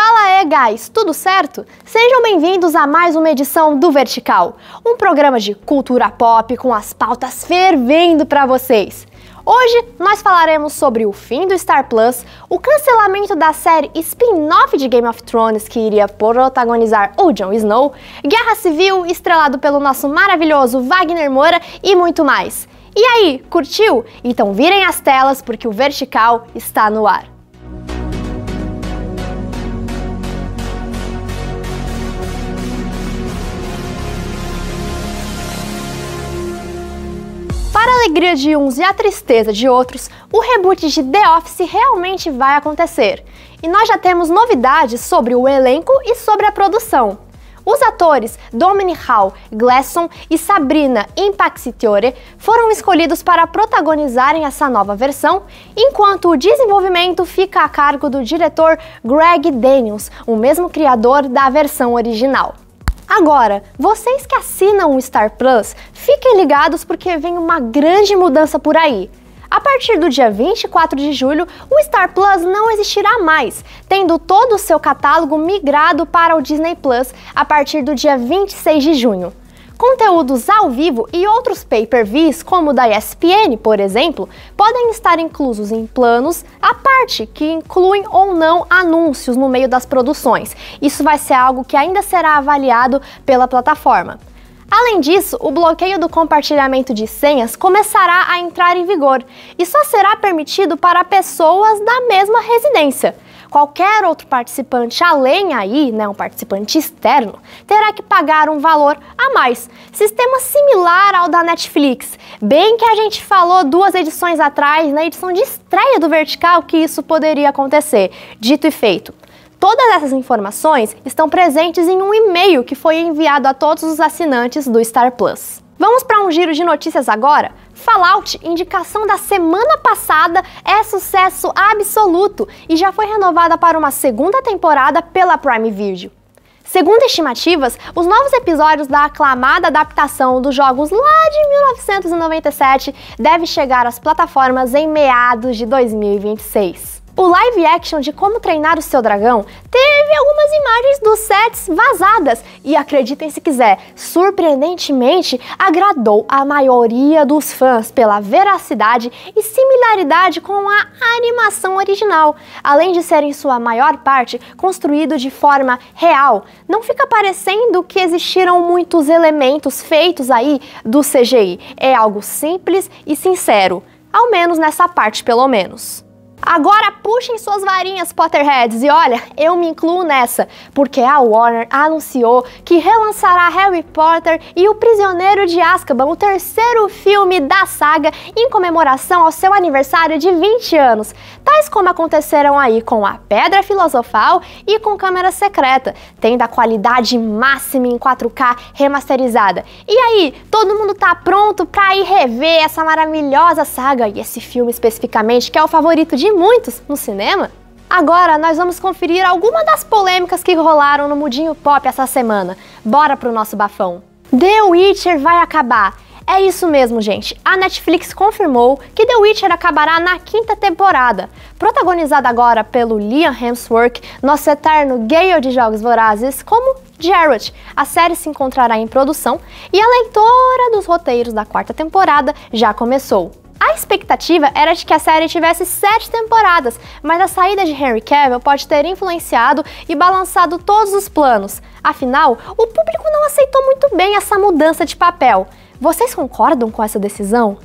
Fala é, guys! Tudo certo? Sejam bem-vindos a mais uma edição do Vertical, um programa de cultura pop com as pautas fervendo para vocês. Hoje nós falaremos sobre o fim do Star Plus, o cancelamento da série spin-off de Game of Thrones que iria protagonizar o Jon Snow, Guerra Civil estrelado pelo nosso maravilhoso Wagner Moura e muito mais. E aí, curtiu? Então virem as telas porque o Vertical está no ar. Para a alegria de uns e a tristeza de outros, o reboot de The Office realmente vai acontecer. E nós já temos novidades sobre o elenco e sobre a produção. Os atores Domini Hall, Gleason e Sabrina Impaxiore foram escolhidos para protagonizarem essa nova versão, enquanto o desenvolvimento fica a cargo do diretor Greg Daniels, o mesmo criador da versão original. Agora, vocês que assinam o Star Plus, fiquem ligados porque vem uma grande mudança por aí. A partir do dia 24 de julho, o Star Plus não existirá mais, tendo todo o seu catálogo migrado para o Disney Plus a partir do dia 26 de junho. Conteúdos ao vivo e outros pay-per-views, como o da ESPN, por exemplo, podem estar inclusos em planos, a parte que incluem ou não anúncios no meio das produções. Isso vai ser algo que ainda será avaliado pela plataforma. Além disso, o bloqueio do compartilhamento de senhas começará a entrar em vigor e só será permitido para pessoas da mesma residência. Qualquer outro participante além aí, né, um participante externo, terá que pagar um valor a mais. Sistema similar ao da Netflix. Bem que a gente falou duas edições atrás, na edição de estreia do Vertical, que isso poderia acontecer. Dito e feito. Todas essas informações estão presentes em um e-mail que foi enviado a todos os assinantes do Star Plus. Vamos para um giro de notícias agora? Fallout, indicação da semana passada, é sucesso absoluto e já foi renovada para uma segunda temporada pela Prime Video. Segundo estimativas, os novos episódios da aclamada adaptação dos jogos lá de 1997 devem chegar às plataformas em meados de 2026. O live action de Como Treinar o Seu Dragão teve algumas imagens dos sets vazadas e, acreditem se quiser, surpreendentemente agradou a maioria dos fãs pela veracidade e similaridade com a animação original, além de ser em sua maior parte construído de forma real. Não fica parecendo que existiram muitos elementos feitos aí do CGI. É algo simples e sincero, ao menos nessa parte pelo menos. Agora puxem suas varinhas, Potterheads, e olha, eu me incluo nessa, porque a Warner anunciou que relançará Harry Potter e o Prisioneiro de Azkaban, o terceiro filme da saga, em comemoração ao seu aniversário de 20 anos, tais como aconteceram aí com a Pedra Filosofal e com Câmera Secreta, tendo a qualidade máxima em 4K remasterizada. E aí, todo mundo tá pronto para ir rever essa maravilhosa saga e esse filme especificamente, que é o favorito de de muitos no cinema? Agora nós vamos conferir alguma das polêmicas que rolaram no mudinho pop essa semana. Bora pro nosso bafão. The Witcher vai acabar. É isso mesmo, gente. A Netflix confirmou que The Witcher acabará na quinta temporada. Protagonizada agora pelo Liam Hemsworth, nosso eterno gay de Jogos Vorazes, como Jared. A série se encontrará em produção e a leitora dos roteiros da quarta temporada já começou. A expectativa era de que a série tivesse sete temporadas, mas a saída de Henry Cavill pode ter influenciado e balançado todos os planos. Afinal, o público não aceitou muito bem essa mudança de papel. Vocês concordam com essa decisão?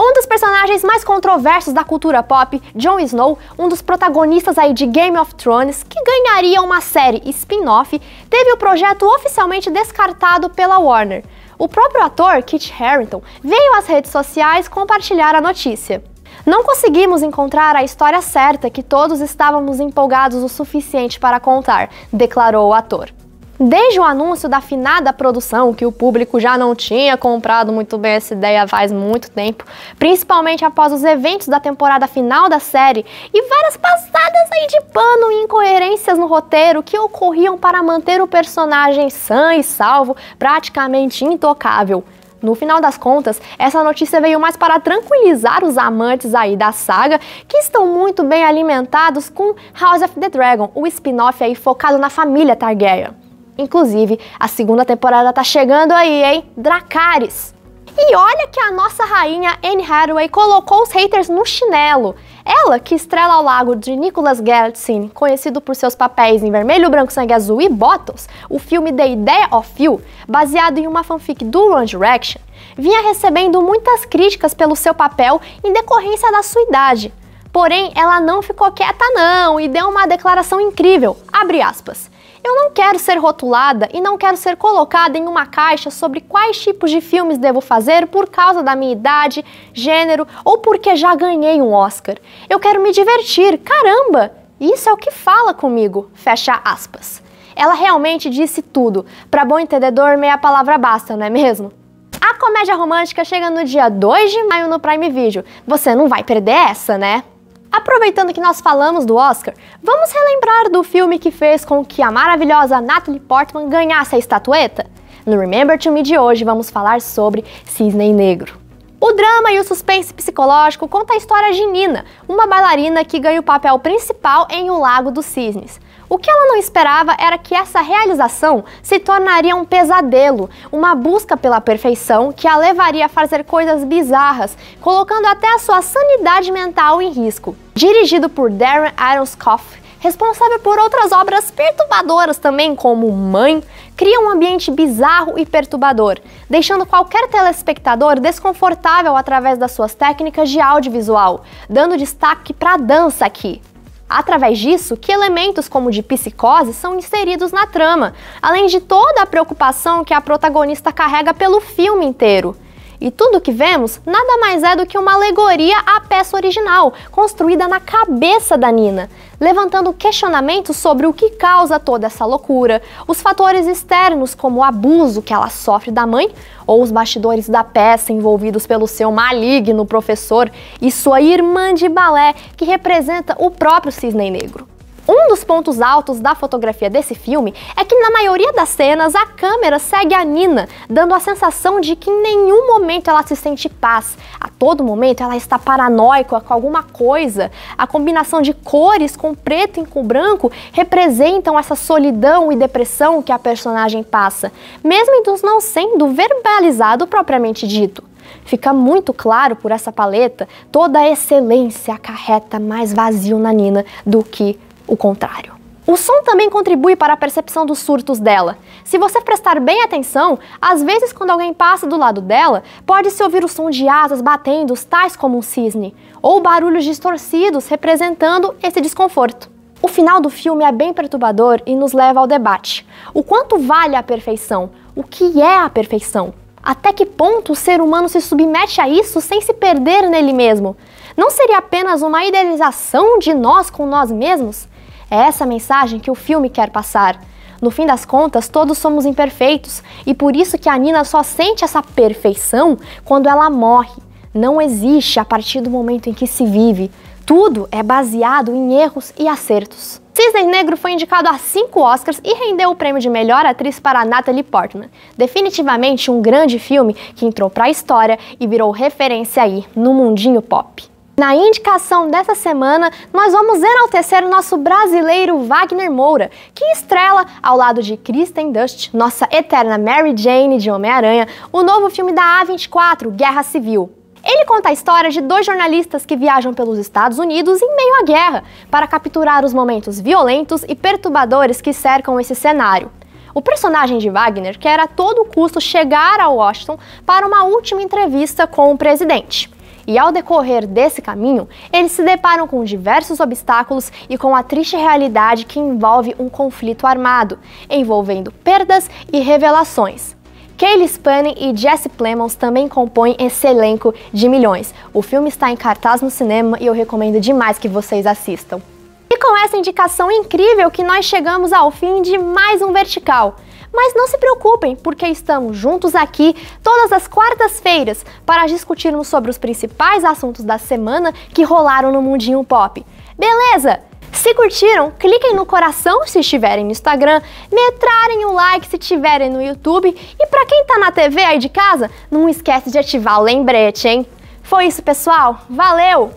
Um dos personagens mais controversos da cultura pop, Jon Snow, um dos protagonistas aí de Game of Thrones, que ganharia uma série spin-off, teve o projeto oficialmente descartado pela Warner. O próprio ator, Kit Harington, veio às redes sociais compartilhar a notícia. Não conseguimos encontrar a história certa que todos estávamos empolgados o suficiente para contar, declarou o ator. Desde o anúncio da finada produção, que o público já não tinha comprado muito bem essa ideia faz muito tempo, principalmente após os eventos da temporada final da série e várias passadas aí de pano e incoerências no roteiro que ocorriam para manter o personagem sã e salvo, praticamente intocável. No final das contas, essa notícia veio mais para tranquilizar os amantes aí da saga, que estão muito bem alimentados com House of the Dragon, o spin-off aí focado na família Targaryen. Inclusive, a segunda temporada tá chegando aí, hein? Dracarys! E olha que a nossa rainha Anne Hathaway colocou os haters no chinelo. Ela, que estrela ao lago de Nicholas Gertzin, conhecido por seus papéis em Vermelho, Branco, Sangue Azul e Bottles, o filme The Idea of You, baseado em uma fanfic do One Direction, vinha recebendo muitas críticas pelo seu papel em decorrência da sua idade. Porém, ela não ficou quieta não e deu uma declaração incrível, abre aspas. Eu não quero ser rotulada e não quero ser colocada em uma caixa sobre quais tipos de filmes devo fazer por causa da minha idade, gênero ou porque já ganhei um Oscar. Eu quero me divertir, caramba! Isso é o que fala comigo, fecha aspas. Ela realmente disse tudo. Para bom entendedor, meia palavra basta, não é mesmo? A comédia romântica chega no dia 2 de maio no Prime Video. Você não vai perder essa, né? Aproveitando que nós falamos do Oscar, vamos relembrar do filme que fez com que a maravilhosa Natalie Portman ganhasse a estatueta? No Remember to Me de hoje vamos falar sobre Cisne Negro. O drama e o suspense psicológico conta a história de Nina, uma bailarina que ganha o papel principal em O Lago dos Cisnes. O que ela não esperava era que essa realização se tornaria um pesadelo, uma busca pela perfeição que a levaria a fazer coisas bizarras, colocando até a sua sanidade mental em risco. Dirigido por Darren Aronskoff, responsável por outras obras perturbadoras também, como Mãe, cria um ambiente bizarro e perturbador, deixando qualquer telespectador desconfortável através das suas técnicas de audiovisual, dando destaque para a dança aqui. Através disso, que elementos como de psicose são inseridos na trama, além de toda a preocupação que a protagonista carrega pelo filme inteiro. E tudo o que vemos nada mais é do que uma alegoria à peça original, construída na cabeça da Nina, levantando questionamentos sobre o que causa toda essa loucura, os fatores externos como o abuso que ela sofre da mãe, ou os bastidores da peça envolvidos pelo seu maligno professor e sua irmã de balé, que representa o próprio cisne negro. Um dos pontos altos da fotografia desse filme é que na maioria das cenas a câmera segue a Nina, dando a sensação de que em nenhum momento ela se sente paz. A todo momento ela está paranoica com alguma coisa. A combinação de cores com preto e com branco representam essa solidão e depressão que a personagem passa, mesmo em não sendo verbalizado propriamente dito. Fica muito claro por essa paleta toda a excelência acarreta mais vazio na Nina do que o contrário. O som também contribui para a percepção dos surtos dela. Se você prestar bem atenção, às vezes quando alguém passa do lado dela, pode-se ouvir o som de asas batendo, tais como um cisne, ou barulhos distorcidos representando esse desconforto. O final do filme é bem perturbador e nos leva ao debate. O quanto vale a perfeição? O que é a perfeição? Até que ponto o ser humano se submete a isso sem se perder nele mesmo? Não seria apenas uma idealização de nós com nós mesmos? É essa mensagem que o filme quer passar. No fim das contas, todos somos imperfeitos e por isso que a Nina só sente essa perfeição quando ela morre. Não existe a partir do momento em que se vive. Tudo é baseado em erros e acertos. Cisne Negro foi indicado a cinco Oscars e rendeu o prêmio de melhor atriz para Natalie Portman. Definitivamente um grande filme que entrou para a história e virou referência aí no mundinho pop. Na indicação dessa semana, nós vamos enaltecer o nosso brasileiro Wagner Moura, que estrela ao lado de Kristen Dust, nossa eterna Mary Jane de Homem-Aranha, o novo filme da A24, Guerra Civil. Ele conta a história de dois jornalistas que viajam pelos Estados Unidos em meio à guerra, para capturar os momentos violentos e perturbadores que cercam esse cenário. O personagem de Wagner quer a todo custo chegar a Washington para uma última entrevista com o presidente. E ao decorrer desse caminho, eles se deparam com diversos obstáculos e com a triste realidade que envolve um conflito armado, envolvendo perdas e revelações. Kaylee Spanning e Jesse Plemons também compõem esse elenco de milhões. O filme está em cartaz no cinema e eu recomendo demais que vocês assistam. E com essa indicação incrível que nós chegamos ao fim de mais um Vertical. Mas não se preocupem, porque estamos juntos aqui todas as quartas-feiras para discutirmos sobre os principais assuntos da semana que rolaram no mundinho pop. Beleza? Se curtiram, cliquem no coração se estiverem no Instagram, metrarem o um like se estiverem no YouTube e para quem tá na TV aí de casa, não esquece de ativar o lembrete, hein? Foi isso, pessoal. Valeu.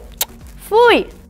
Fui.